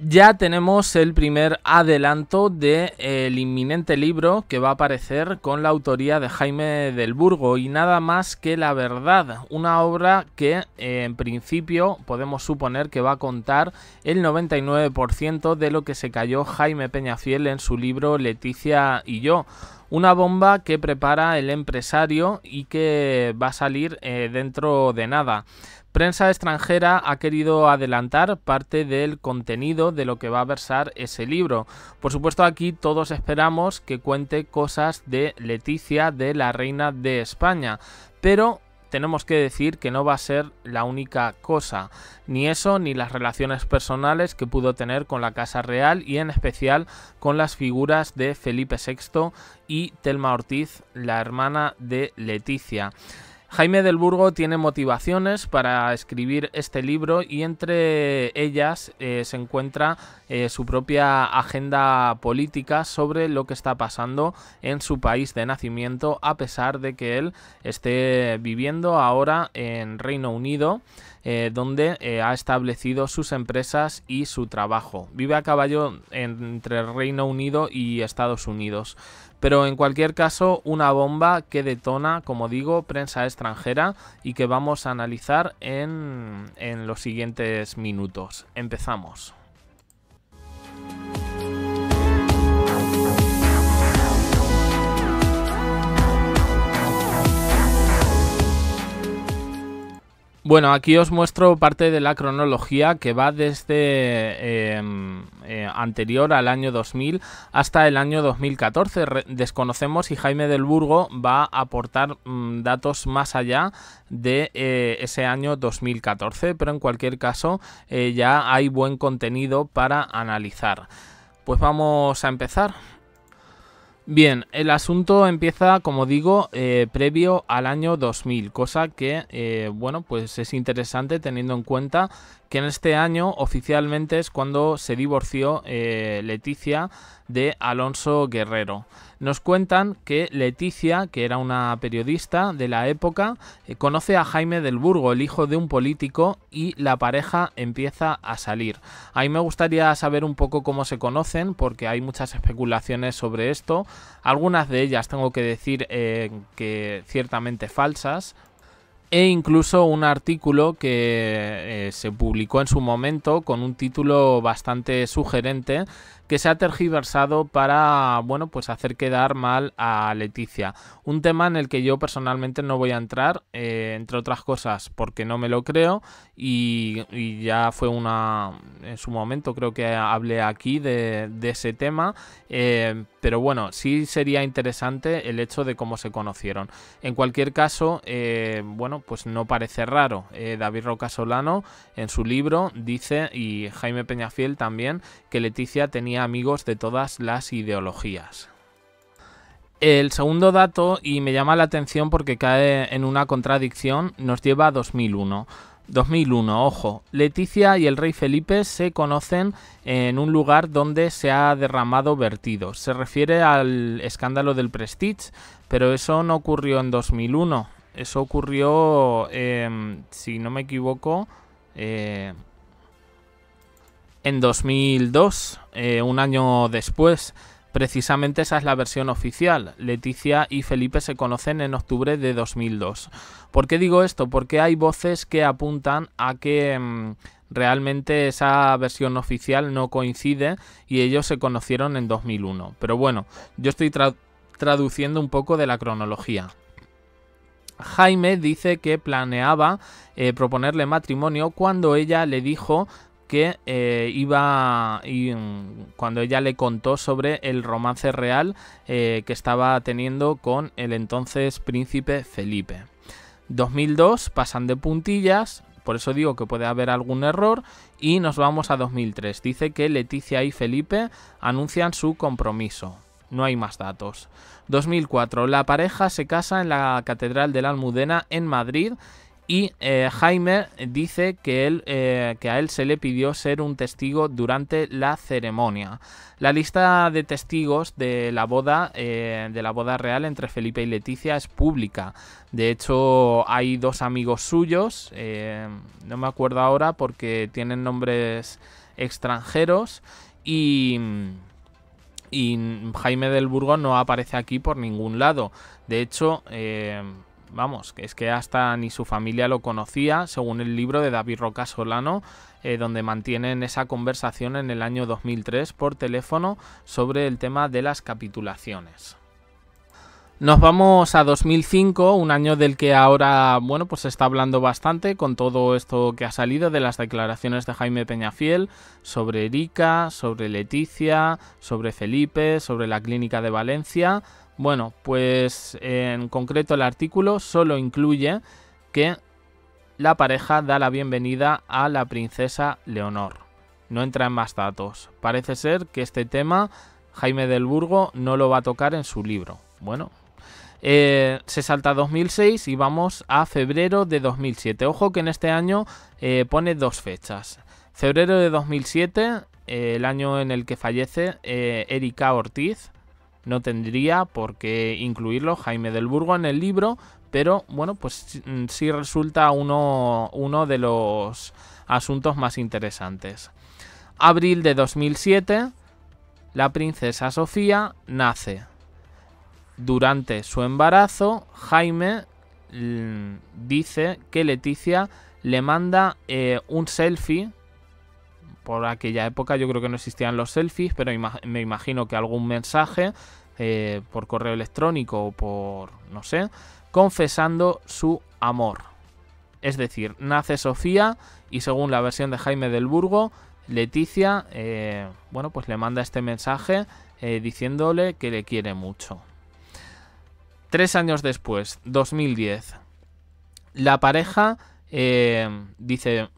ya tenemos el primer adelanto del de, el inminente libro que va a aparecer con la autoría de Jaime del Burgo y nada más que la verdad, una obra que en principio podemos suponer que va a contar el 99% de lo que se cayó Jaime Peñafiel en su libro Leticia y yo. Una bomba que prepara el empresario y que va a salir eh, dentro de nada. Prensa extranjera ha querido adelantar parte del contenido de lo que va a versar ese libro. Por supuesto aquí todos esperamos que cuente cosas de Leticia de la Reina de España, pero tenemos que decir que no va a ser la única cosa, ni eso ni las relaciones personales que pudo tener con la Casa Real y en especial con las figuras de Felipe VI y Telma Ortiz, la hermana de Leticia. Jaime del Burgo tiene motivaciones para escribir este libro y entre ellas eh, se encuentra eh, su propia agenda política sobre lo que está pasando en su país de nacimiento a pesar de que él esté viviendo ahora en Reino Unido. Eh, donde eh, ha establecido sus empresas y su trabajo. Vive a caballo entre Reino Unido y Estados Unidos. Pero en cualquier caso, una bomba que detona, como digo, prensa extranjera y que vamos a analizar en los siguientes minutos. Empezamos. Bueno, aquí os muestro parte de la cronología que va desde eh, eh, anterior al año 2000 hasta el año 2014. desconocemos si Jaime del Burgo va a aportar mm, datos más allá de eh, ese año 2014, pero en cualquier caso ya hay buen contenido para analizar. Pues vamos a empezar. Bien, el asunto empieza, como digo, eh, previo al año 2000, cosa que, eh, bueno, pues es interesante teniendo en cuenta que en este año oficialmente es cuando se divorció eh, Leticia de Alonso Guerrero. Nos cuentan que Leticia, que era una periodista de la época, eh, conoce a Jaime del Burgo, el hijo de un político, y la pareja empieza a salir. A mí me gustaría saber un poco cómo se conocen, porque hay muchas especulaciones sobre esto. Algunas de ellas tengo que decir eh, que ciertamente falsas, e incluso un artículo que eh, se publicó en su momento con un título bastante sugerente que se ha tergiversado para, bueno, pues hacer quedar mal a Leticia. Un tema en el que yo personalmente no voy a entrar, eh, entre otras cosas porque no me lo creo y, ya fue una, en su momento creo que hablé aquí de, ese tema, eh, pero bueno, sí sería interesante el hecho de cómo se conocieron. En cualquier caso, eh, bueno, pues no parece raro. David Roca Solano en su libro dice, y Jaime Peñafiel también, que Leticia tenía amigos de todas las ideologías. El segundo dato, y me llama la atención porque cae en una contradicción, nos lleva a 2001. 2001, ojo, Leticia y el rey Felipe se conocen en un lugar donde se ha derramado vertido. Se refiere al escándalo del Prestige, pero eso no ocurrió en 2001. Eso ocurrió, em, si no me equivoco, eh, en 2002, eh, un año después. Precisamente esa es la versión oficial. Leticia y Felipe se conocen en octubre de 2002. ¿Por qué digo esto? Porque hay voces que apuntan a que mm, realmente esa versión oficial no coincide y ellos se conocieron en 2001. Pero bueno, yo estoy traduciendo un poco de la cronología. Jaime dice que planeaba eh, proponerle matrimonio cuando ella le dijo que eh, iba y, mm, cuando ella le contó sobre el romance real eh, que estaba teniendo con el entonces príncipe Felipe. 2002 pasan de puntillas, por eso digo que puede haber algún error, y nos vamos a 2003. Dice que Leticia y Felipe anuncian su compromiso. No hay más datos. 2004. La pareja se casa en la Catedral de la Almudena en Madrid y eh, Jaime dice que, él, eh, que a él se le pidió ser un testigo durante la ceremonia. La lista de testigos de la boda, eh, de la boda real entre Felipe y Leticia es pública. De hecho, hay dos amigos suyos, no me acuerdo ahora porque tienen nombres extranjeros y... Y Jaime del Burgo no aparece aquí por ningún lado. De hecho, Vamos, es que hasta ni su familia lo conocía, según el libro de David Roca Solano, eh, donde mantienen esa conversación en el año 2003 por teléfono sobre el tema de las capitulaciones. Nos vamos a 2005, un año del que ahora, bueno, pues se está hablando bastante con todo esto que ha salido de las declaraciones de Jaime Peñafiel sobre Erika, sobre Leticia, sobre Felipe, sobre la clínica de Valencia. Bueno, pues en concreto el artículo solo incluye que la pareja da la bienvenida a la princesa Leonor. No entra en más datos. Parece ser que este tema Jaime del Burgo no lo va a tocar en su libro. Bueno, eh, se salta 2006 y vamos a febrero de 2007. Ojo que en este año eh, pone dos fechas. Febrero de 2007, eh, el año en el que fallece Erika Ortiz. No tendría por qué incluirlo Jaime del Burgo en el libro, pero bueno, pues mm, sí resulta uno de los asuntos más interesantes. Abril de 2007, la princesa Sofía nace. Durante su embarazo, Jaime dice que Leticia le manda eh, un selfie. Por aquella época yo creo que no existían los selfies, pero me imagino que algún mensaje eh, por correo electrónico o por, no sé, confesando su amor. Es decir, nace Sofía y según la versión de Jaime del Burgo, Leticia, eh, bueno, pues le manda este mensaje diciéndole que le quiere mucho. Tres años después, 2010, la pareja eh, dice,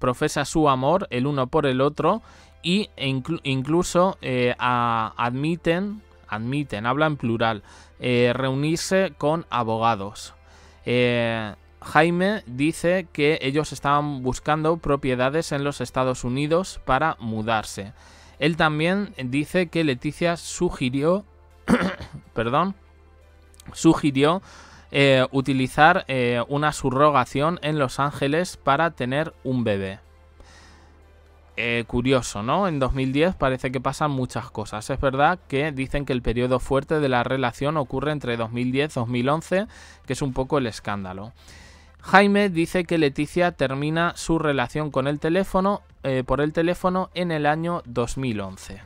profesa su amor el uno por el otro e incluso eh, admiten, admiten, habla en plural, eh, reunirse con abogados. Jaime dice que ellos estaban buscando propiedades en los Estados Unidos para mudarse. Él también dice que Leticia sugirió, perdón, sugirió eh, utilizar eh, una subrogación en Los Ángeles para tener un bebé. Eh, curioso, ¿no? En 2010 parece que pasan muchas cosas. Es verdad que dicen que el periodo fuerte de la relación ocurre entre 2010 y 2011, que es un poco el escándalo. Jaime dice que Leticia termina su relación con teléfono, por el teléfono en el año 2011.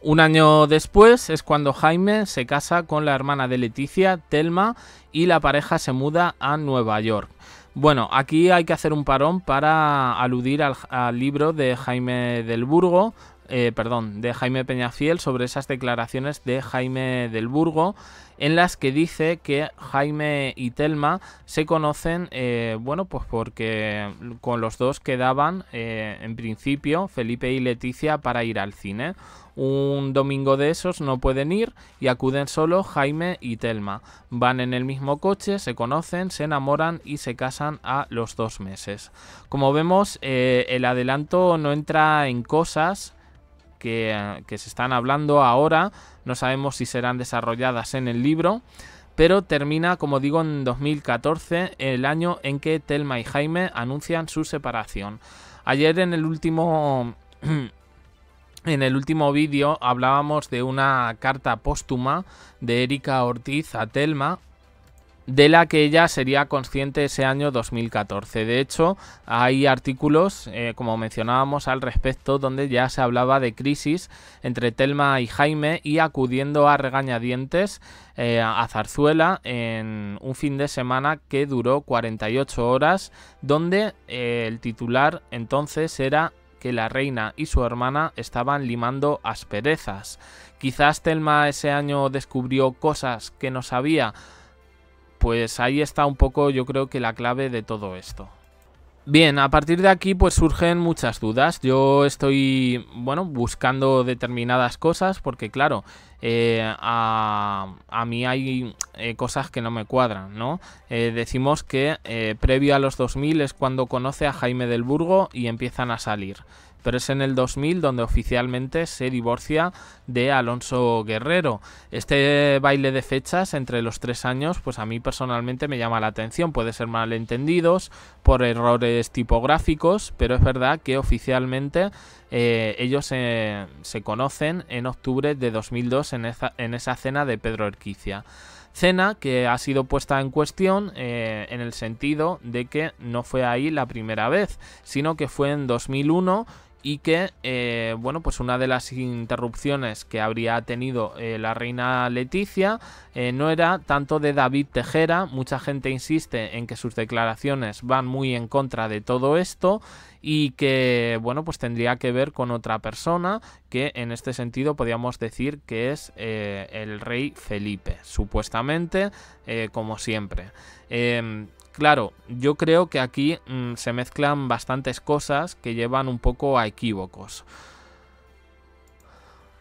Un año después es cuando Jaime se casa con la hermana de Leticia, Telma, y la pareja se muda a Nueva York. Bueno, aquí hay que hacer un parón para aludir al, libro de Jaime del Burgo, eh, perdón, de Jaime Peñafiel sobre esas declaraciones de Jaime del Burgo en las que dice que Jaime y Telma se conocen, eh, bueno, pues porque con los dos quedaban eh, en principio Felipe y Leticia para ir al cine. Un domingo de esos no pueden ir y acuden solo Jaime y Telma. Van en el mismo coche, se conocen, se enamoran y se casan a los dos meses. Como vemos, el adelanto no entra en cosas eh, que, se están hablando ahora, no sabemos si serán desarrolladas en el libro, pero termina, como digo, en 2014, el año en que Telma y Jaime anuncian su separación. Ayer en el último... En el último vídeo hablábamos de una carta póstuma de Erika Ortiz a Telma de la que ella sería consciente ese año 2014. De hecho, hay artículos, eh, como mencionábamos al respecto, donde ya se hablaba de crisis entre Telma y Jaime y acudiendo a regañadientes eh, a Zarzuela en un fin de semana que duró 48 horas, donde eh, el titular entonces era que la reina y su hermana estaban limando asperezas. Quizás Telma ese año descubrió cosas que no sabía pues ahí está un poco yo creo que la clave de todo esto. Bien, a partir de aquí pues surgen muchas dudas. Yo estoy, bueno, buscando determinadas cosas porque claro, eh, a, mí hay eh, cosas que no me cuadran, ¿no? Eh, decimos que previo a los 2000 es cuando conoce a Jaime del Burgo y empiezan a salir pero es en el 2000 donde oficialmente se divorcia de Alonso Guerrero. Este baile de fechas entre los tres años, pues a mí personalmente me llama la atención, puede ser malentendidos por errores tipográficos, pero es verdad que oficialmente eh, ellos se conocen en octubre de 2002 en esa, cena de Pedro Erquicia cena que ha sido puesta en cuestión eh, en el sentido de que no fue ahí la primera vez, sino que fue en 2001 y que, eh, bueno, pues una de las interrupciones que habría tenido eh, la reina Leticia eh, no era tanto de David Tejera, mucha gente insiste en que sus declaraciones van muy en contra de todo esto y que, bueno, pues tendría que ver con otra persona que en este sentido podríamos decir que es el rey Felipe, supuestamente, como siempre. Em, claro, yo creo que aquí mm, se mezclan bastantes cosas que llevan un poco a equívocos.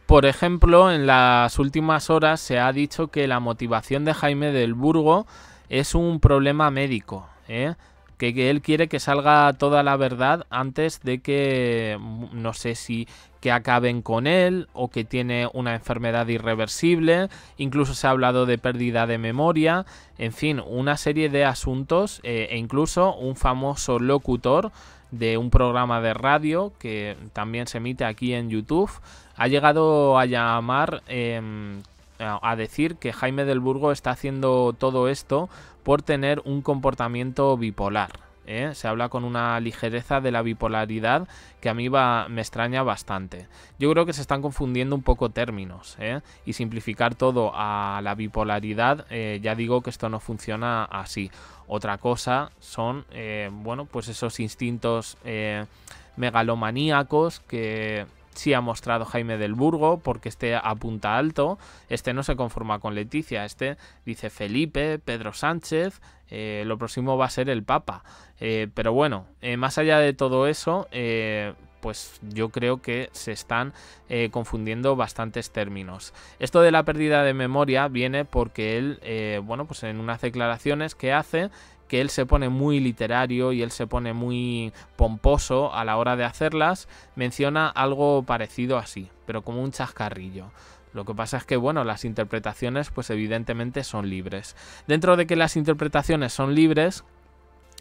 Por ejemplo, en las últimas horas se ha dicho que la motivación de Jaime del Burgo es un problema médico. ¿eh? que, él quiere que salga toda la verdad antes de que, no sé si que acaben con él o que tiene una enfermedad irreversible, incluso se ha hablado de pérdida de memoria, en fin, una serie de asuntos eh, e incluso un famoso locutor de un programa de radio que también se emite aquí en YouTube ha llegado a llamar... Em, a decir que Jaime del Burgo está haciendo todo esto por tener un comportamiento bipolar. ¿eh? Se habla con una ligereza de la bipolaridad que a mí me extraña bastante. Yo creo que se están confundiendo un poco términos ¿eh? y simplificar todo a la bipolaridad, eh, ya digo que esto no funciona así. Otra cosa son, bueno, pues esos instintos megalomaníacos que sí ha mostrado Jaime del Burgo, porque este apunta alto, este no se conforma con Leticia, este dice Felipe, Pedro Sánchez, eh, lo próximo va a ser el Papa. Eh, pero bueno, eh, más allá de todo eso, pues yo creo que se están confundiendo bastantes términos. Esto de la pérdida de memoria viene porque él, bueno, pues en unas declaraciones que hace, que él se pone muy literario y él se pone muy pomposo a la hora de hacerlas, menciona algo parecido así, pero como un chascarrillo. Lo que pasa es que, bueno, las interpretaciones pues evidentemente son libres. Dentro de que las interpretaciones son libres,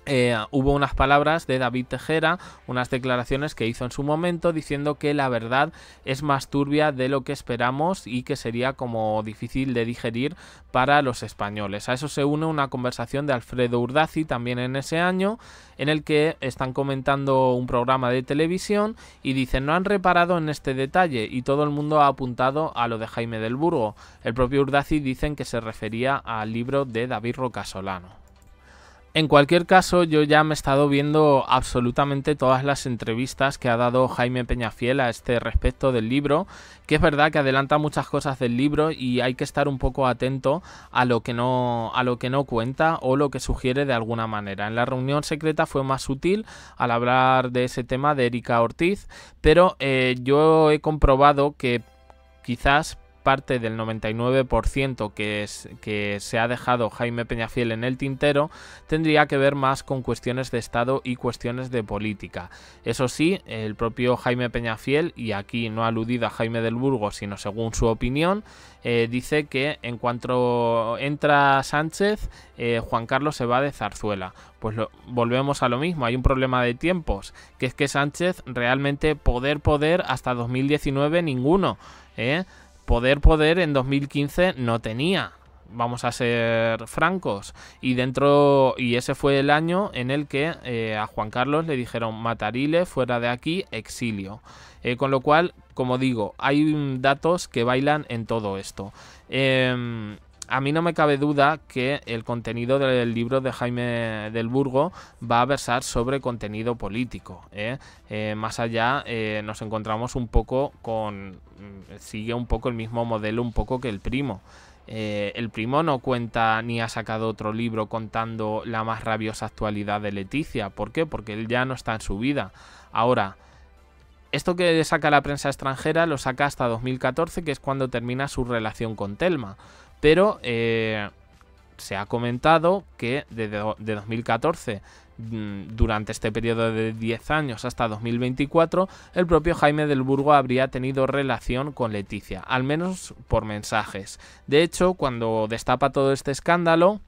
eh, hubo unas palabras de David Tejera, unas declaraciones que hizo en su momento diciendo que la verdad es más turbia de lo que esperamos y que sería como difícil de digerir para los españoles. A eso se une una conversación de Alfredo Urdazi también en ese año, en el que están comentando un programa de televisión y dicen no han reparado en este detalle y todo el mundo ha apuntado a lo de Jaime del Burgo. El propio Urdazi dicen que se refería al libro de David Rocasolano. En cualquier caso, yo ya me he estado viendo absolutamente todas las entrevistas que ha dado Jaime Peñafiel a este respecto del libro, que es verdad que adelanta muchas cosas del libro y hay que estar un poco atento a lo que no a lo que no cuenta o lo que sugiere de alguna manera. En la reunión secreta fue más útil al hablar de ese tema de Erika Ortiz, pero eh, yo he comprobado que quizás parte del 99% que, que se ha dejado Jaime Peñafiel en el tintero tendría que ver más con cuestiones de Estado y cuestiones de política. Eso sí, el propio Jaime Peñafiel, y aquí no aludido a Jaime del Burgo, sino según su opinión, eh, dice que en cuanto entra Sánchez, eh, Juan Carlos se va de zarzuela. Pues lo, volvemos a lo mismo, hay un problema de tiempos, que es que Sánchez realmente poder poder hasta 2019 ninguno. ¿eh? poder poder en 2015 no tenía. Vamos a ser francos. Y dentro. Y ese fue el año en el que eh, a Juan Carlos le dijeron matarile, fuera de aquí, exilio. Eh, con lo cual, como digo, hay datos que bailan en todo esto. Em, a mí no me cabe duda que el contenido del libro de Jaime del Burgo va a versar sobre contenido político. ¿eh? Eh, más allá eh, nos encontramos un poco con... Mm, sigue un poco el mismo modelo, un poco que el primo. el primo no cuenta ni ha sacado otro libro contando la más rabiosa actualidad de Leticia. ¿Por qué? Porque él ya no está en su vida. Ahora, esto que saca la prensa extranjera lo saca hasta 2014, que es cuando termina su relación con Telma pero eh, se ha comentado que desde de 2014 mm, durante este periodo de 10 años hasta 2024, el propio Jaime del Burgo habría tenido relación con Leticia, al menos por mensajes. De hecho, cuando destapa todo este escándalo,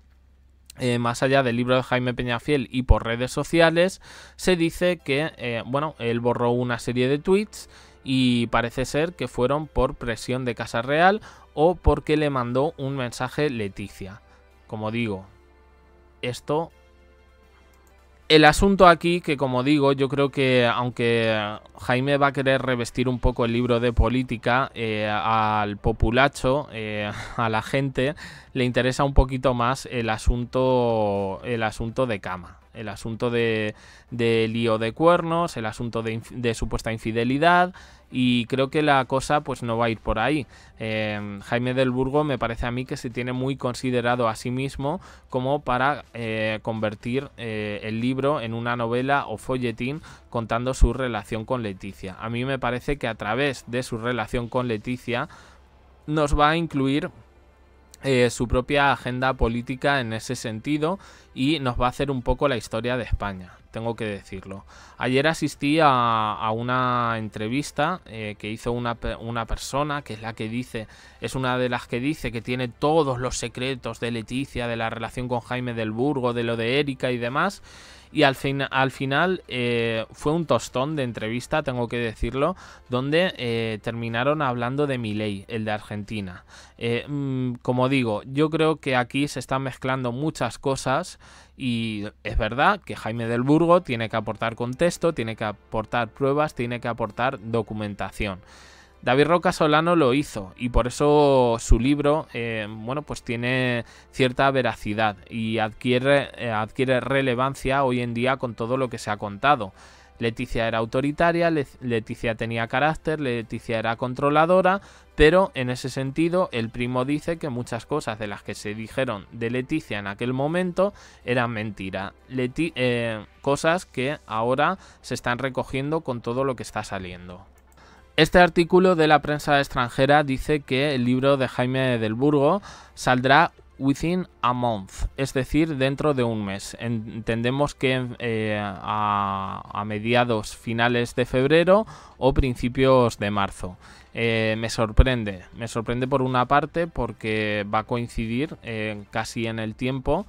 eh, más allá del libro de Jaime Peñafiel y por redes sociales, se dice que, eh, bueno, él borró una serie de tweets y parece ser que fueron por presión de Casa Real o porque le mandó un mensaje Leticia. Como digo, esto... El asunto aquí, que como digo, yo creo que aunque Jaime va a querer revestir un poco el libro de política eh, al populacho, eh, a la gente, le interesa un poquito más el asunto, el asunto de cama. El asunto de, lío de cuernos, el asunto de, supuesta infidelidad y creo que la cosa pues no va a ir por ahí. Em, Jaime del Burgo me parece a mí que se tiene muy considerado a sí mismo como para eh, convertir eh, el libro en una novela o folletín contando su relación con Leticia. A mí me parece que a través de su relación con Leticia nos va a incluir eh, su propia agenda política en ese sentido y nos va a hacer un poco la historia de España, tengo que decirlo. Ayer asistí a, una entrevista eh, que hizo una, una persona que es la que dice es una de las que dice que tiene todos los secretos de Leticia, de la relación con Jaime del Burgo, de lo de Erika y demás. Y al, final eh, fue un tostón de entrevista, tengo que decirlo, donde eh, terminaron hablando de mi ley, el de Argentina. Eh, mm, como digo, yo creo que aquí se están mezclando muchas cosas y es verdad que Jaime del Burgo tiene que aportar contexto, tiene que aportar pruebas, tiene que aportar documentación. David Roca Solano lo hizo y por eso su libro, eh, bueno, pues tiene cierta veracidad y eh, adquiere, relevancia hoy en día con todo lo que se ha contado. Leticia era autoritaria, Leticia tenía carácter, Leticia era controladora, pero en ese sentido el primo dice que muchas cosas de las que se dijeron de Leticia en aquel momento eran mentira, eh, cosas que ahora se están recogiendo con todo lo que está saliendo. Este artículo de la prensa extranjera dice que el libro de Jaime del Burgo saldrá within a month, es decir, dentro de un mes. Entendemos que eh, a, mediados finales de febrero o principios de marzo. Eh, me sorprende, me sorprende por una parte porque va a coincidir eh, casi en el tiempo,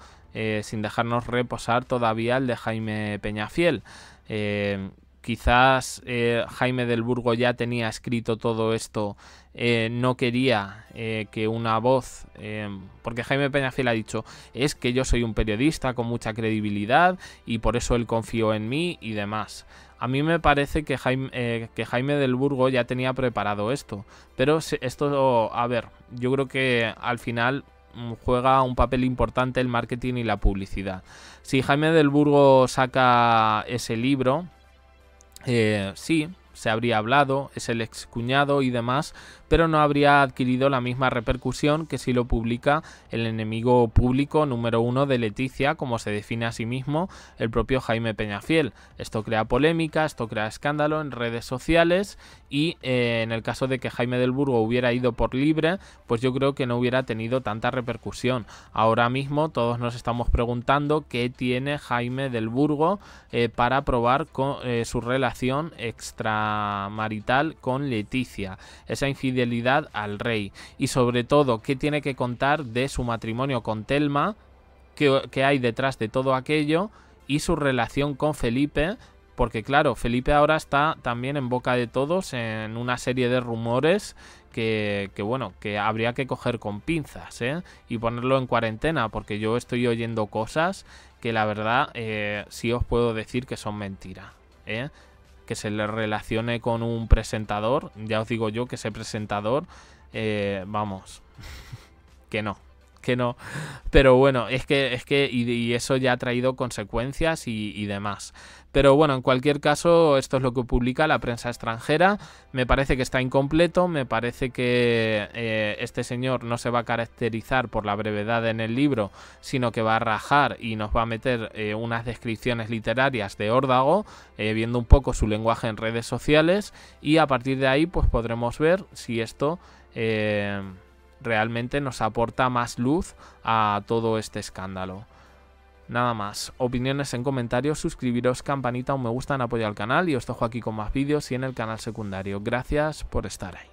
sin dejarnos reposar todavía el de Jaime Peñafiel quizás eh, Jaime del Burgo ya tenía escrito todo esto, eh, no quería eh, que una voz, porque Jaime Peñafiel ha dicho, es que yo soy un periodista con mucha credibilidad y por eso él confió en mí y demás. A mí me parece que Jaime, que Jaime del Burgo ya tenía preparado esto, pero esto, a ver, yo creo que al final mm, juega un papel importante el marketing y la publicidad. Si Jaime del Burgo saca ese libro, eh, sí, se habría hablado, es el excuñado y demás, pero no habría adquirido la misma repercusión que si lo publica el enemigo público número uno de Leticia, como se define a sí mismo el propio Jaime Peñafiel. Esto crea polémica, esto crea escándalo en redes sociales y eh, en el caso de que Jaime del Burgo hubiera ido por libre, pues yo creo que no hubiera tenido tanta repercusión. Ahora mismo todos nos estamos preguntando qué tiene Jaime del Burgo eh, para probar con, eh, su relación extra marital con Leticia, esa infidelidad al rey y sobre todo qué tiene que contar de su matrimonio con Telma, qué, hay detrás de todo aquello y su relación con Felipe, porque claro, Felipe ahora está también en boca de todos en una serie de rumores que, bueno, que habría que coger con pinzas ¿eh? y ponerlo en cuarentena, porque yo estoy oyendo cosas que la verdad Si eh, sí os puedo decir que son mentiras. ¿eh? que se le relacione con un presentador, ya os digo yo que ese presentador, eh, vamos, que no que no. Pero bueno, es que, es que y, eso ya ha traído consecuencias y, demás. Pero bueno, en cualquier caso, esto es lo que publica la prensa extranjera. Me parece que está incompleto, me parece que eh, este señor no se va a caracterizar por la brevedad en el libro, sino que va a rajar y nos va a meter eh, unas descripciones literarias de órdago, eh, viendo un poco su lenguaje en redes sociales y a partir de ahí pues podremos ver si esto realmente nos aporta más luz a todo este escándalo. Nada más, opiniones en comentarios, suscribiros, campanita, un me gusta en apoyo al canal y os dejo aquí con más vídeos y en el canal secundario. Gracias por estar ahí.